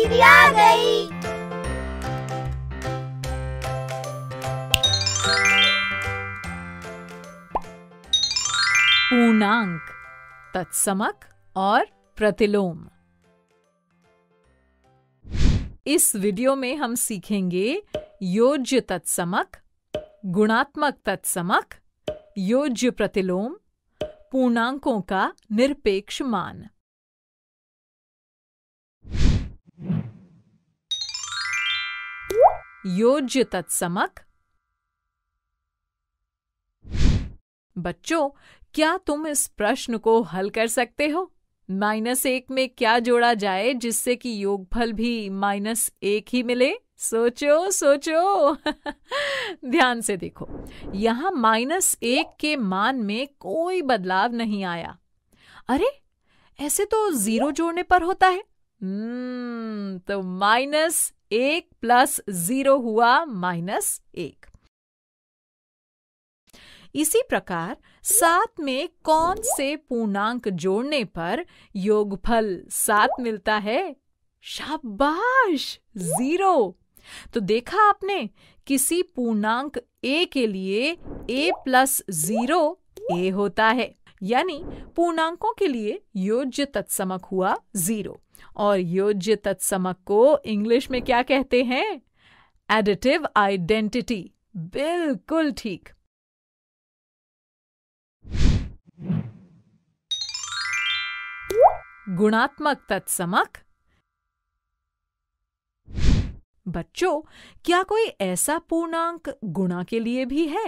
दीदी आ गई पूर्णांक तत्समक और प्रतिलोम इस वीडियो में हम सीखेंगे योज्य तत्समक गुणात्मक तत्समक योज्य प्रतिलोम पूर्णांकों का निरपेक्ष मान योज्य तत्समक बच्चों क्या तुम इस प्रश्न को हल कर सकते हो माइनस एक में क्या जोड़ा जाए जिससे कि योगफल भी माइनस एक ही मिले सोचो सोचो ध्यान से देखो यहां माइनस एक के मान में कोई बदलाव नहीं आया अरे ऐसे तो जीरो जोड़ने पर होता है हम्म, तो माइनस एक प्लस जीरो हुआ माइनस एक इसी प्रकार सात में कौन से पूर्णांक जोड़ने पर योगफल सात मिलता है शाबाश जीरो तो देखा आपने किसी पूर्णांक ए के लिए ए प्लस जीरो ए होता है यानी पूर्णांकों के लिए योज्य तत्समक हुआ जीरो और योज्य तत्समक को इंग्लिश में क्या कहते हैं एडिटिव आइडेंटिटी बिल्कुल ठीक गुणात्मक तत्समक बच्चों क्या कोई ऐसा पूर्णांक गुणा के लिए भी है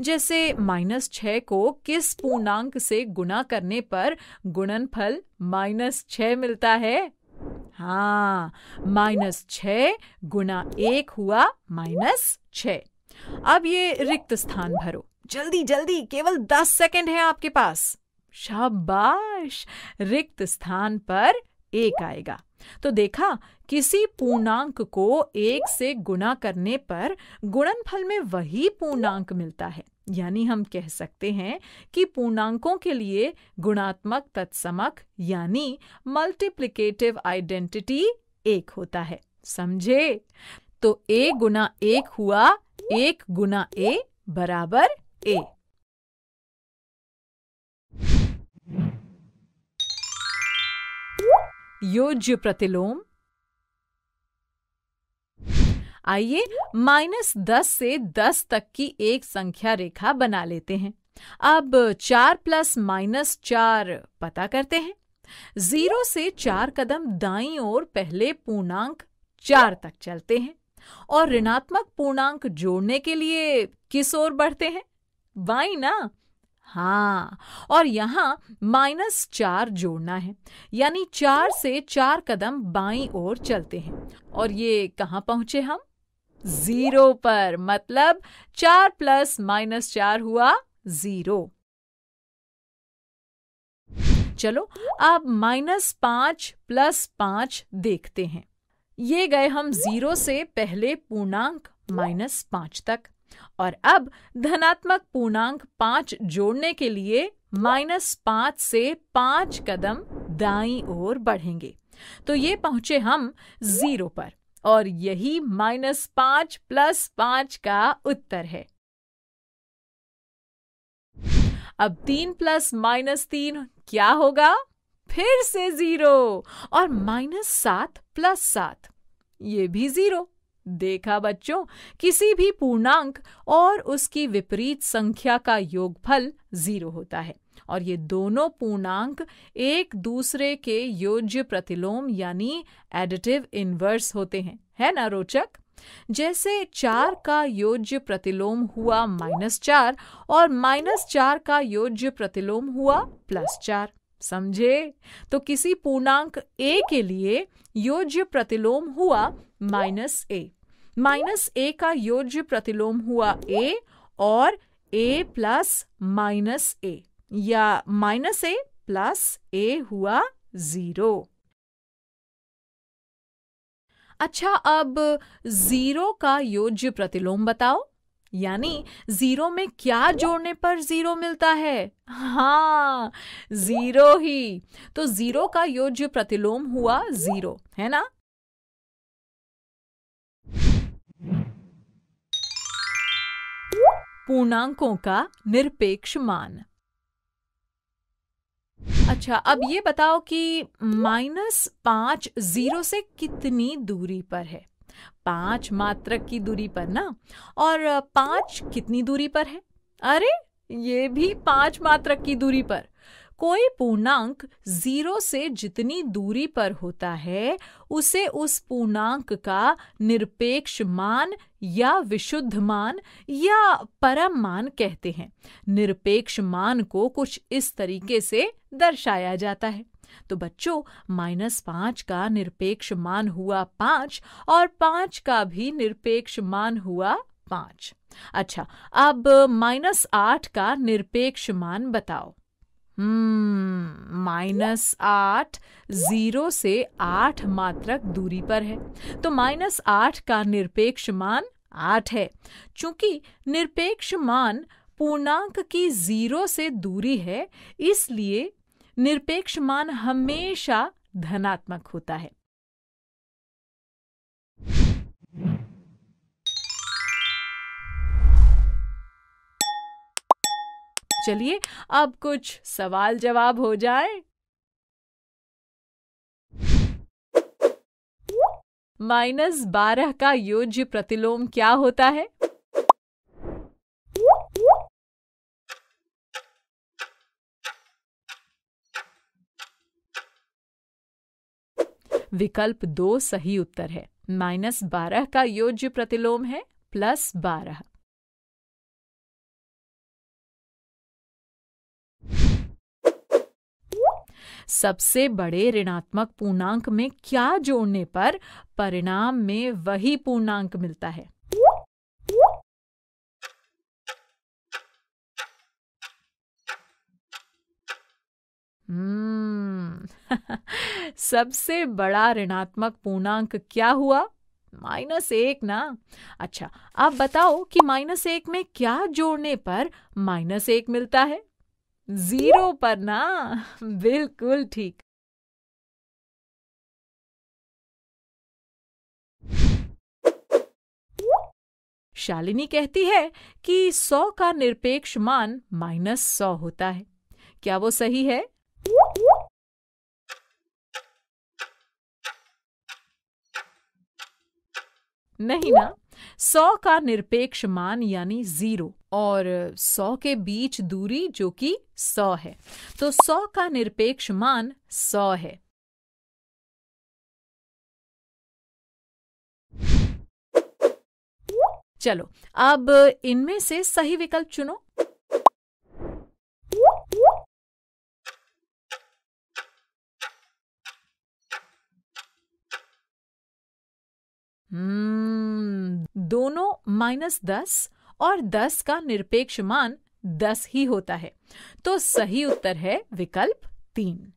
जैसे माइनस छः को किस पूर्णांक से गुना करने पर गुणनफल माइनस छः मिलता है हाँ माइनस छ गुना एक हुआ माइनस छ अब ये रिक्त स्थान भरो जल्दी जल्दी केवल दस सेकंड है आपके पास शाबाश रिक्त स्थान पर एक आएगा तो देखा किसी पूर्णांक को एक से गुना करने पर गुणनफल में वही पूर्णांक मिलता है यानी हम कह सकते हैं कि पूर्णांकों के लिए गुणात्मक तत्समक यानी मल्टीप्लिकेटिव आइडेंटिटी एक होता है समझे तो ए गुना एक हुआ एक गुना ए बराबर ए योज्य प्रतिलोम आइए माइनस दस से दस तक की एक संख्या रेखा बना लेते हैं अब चार प्लस माइनस चार पता करते हैं जीरो से चार कदम दाई ओर पहले पूर्णांक चार तक चलते हैं और ऋणात्मक पूर्णांक जोड़ने के लिए किस ओर बढ़ते हैं बाई ना हाँ और यहाँ माइनस चार जोड़ना है यानी चार से चार कदम बाई ओर चलते हैं और ये कहाँ पहुंचे हम जीरो पर मतलब चार प्लस माइनस चार हुआ जीरो चलो अब माइनस पांच प्लस पांच देखते हैं ये गए हम जीरो से पहले पूर्णांक माइनस पांच तक और अब धनात्मक पूर्णांक पांच जोड़ने के लिए माइनस पांच से पांच कदम दाई ओर बढ़ेंगे तो ये पहुंचे हम जीरो पर और यही माइनस पांच प्लस पांच का उत्तर है अब तीन प्लस माइनस तीन क्या होगा फिर से जीरो और माइनस सात प्लस सात ये भी जीरो देखा बच्चों किसी भी पूर्णांक और उसकी विपरीत संख्या का योगफल जीरो होता है और ये दोनों पूर्णांक एक दूसरे के योज्य प्रतिलोम यानी एडिटिव इनवर्स होते हैं है ना रोचक जैसे चार का योज्य प्रतिलोम हुआ माइनस चार और माइनस चार का योज्य प्रतिलोम हुआ प्लस चार समझे तो किसी पूर्णांक ए के लिए योज्य प्रतिलोम हुआ माइनस ए माइनस ए का योज्य प्रतिलोम हुआ ए और ए प्लस माइनस ए या माइनस ए प्लस ए हुआ जीरो अच्छा अब जीरो का योज्य प्रतिलोम बताओ यानी जीरो में क्या जोड़ने पर जीरो मिलता है हाँ जीरो ही तो जीरो का योज्य प्रतिलोम हुआ जीरो है ना पूर्णांकों का निरपेक्ष मान अच्छा अब ये बताओ कि माइनस पांच जीरो से कितनी दूरी पर है पांच मात्रक की दूरी पर ना और पांच कितनी दूरी पर है अरे ये भी पांच मात्रक की दूरी पर कोई पूर्णांक जीरो से जितनी दूरी पर होता है उसे उस पूर्णांक का निरपेक्ष मान या विशुद्ध मान या परम मान कहते हैं निरपेक्ष मान को कुछ इस तरीके से दर्शाया जाता है तो बच्चों माइनस पाँच का निरपेक्ष मान हुआ पाँच और पाँच का भी निरपेक्ष मान हुआ पाँच अच्छा अब माइनस आठ का निरपेक्ष मान बताओ हम्म, माइनस आठ जीरो से आठ मात्रक दूरी पर है तो माइनस आठ का निरपेक्ष मान आठ है चूंकि निरपेक्ष मान पूर्णांक की जीरो से दूरी है इसलिए निरपेक्ष मान हमेशा धनात्मक होता है चलिए अब कुछ सवाल जवाब हो जाए माइनस बारह का योज्य प्रतिलोम क्या होता है विकल्प दो सही उत्तर है माइनस बारह का योज्य प्रतिलोम है प्लस बारह सबसे बड़े ऋणात्मक पूर्णांक में क्या जोड़ने पर परिणाम में वही पूर्णांक मिलता है hmm. सबसे बड़ा ऋणात्मक पूर्णांक क्या हुआ माइनस एक ना अच्छा आप बताओ कि माइनस एक में क्या जोड़ने पर माइनस एक मिलता है जीरो पर ना बिल्कुल ठीक शालिनी कहती है कि सौ का निरपेक्ष मान माइनस सौ होता है क्या वो सही है नहीं ना सौ का निरपेक्ष मान यानी जीरो और सौ के बीच दूरी जो कि सौ है तो सौ का निरपेक्ष मान सौ है चलो अब इनमें से सही विकल्प चुनो हम्म माइनस दस और दस का निरपेक्ष मान दस ही होता है तो सही उत्तर है विकल्प तीन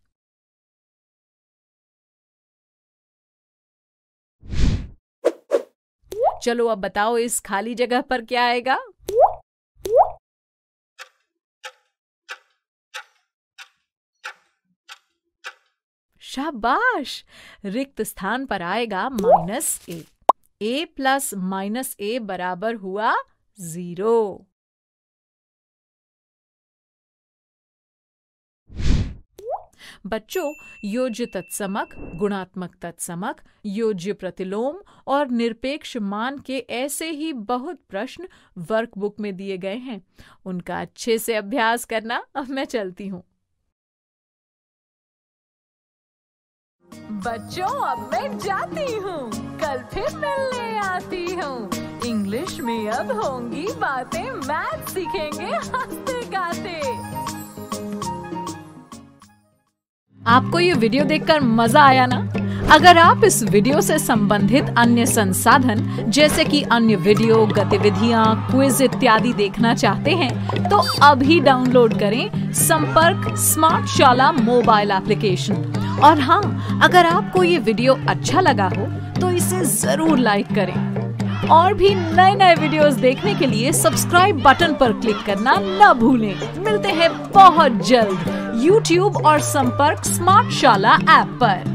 चलो अब बताओ इस खाली जगह पर क्या आएगा शाबाश रिक्त स्थान पर आएगा माइनस एक ए प्लस माइनस ए बराबर हुआ जीरो बच्चों योज्य तत्समक गुणात्मक तत्समक योज्य प्रतिलोम और निरपेक्ष मान के ऐसे ही बहुत प्रश्न वर्कबुक में दिए गए हैं उनका अच्छे से अभ्यास करना अब मैं चलती हूँ बच्चों अब मैं जाती हूँ कल फिर मिलने आती हूँ इंग्लिश में अब होंगी बातें मैथ सीखेंगे हंसते गाते आपको ये वीडियो देखकर मजा आया ना अगर आप इस वीडियो से संबंधित अन्य संसाधन जैसे कि अन्य वीडियो गतिविधियाँ क्विज इत्यादि देखना चाहते हैं तो अभी डाउनलोड करें संपर्क स्मार्ट शाला मोबाइल एप्लीकेशन और हाँ अगर आपको ये वीडियो अच्छा लगा हो तो इसे जरूर लाइक करें और भी नए नए वीडियोस देखने के लिए सब्सक्राइब बटन पर क्लिक करना न भूलें मिलते हैं बहुत जल्द यूट्यूब और संपर्क स्मार्ट शाला ऐप पर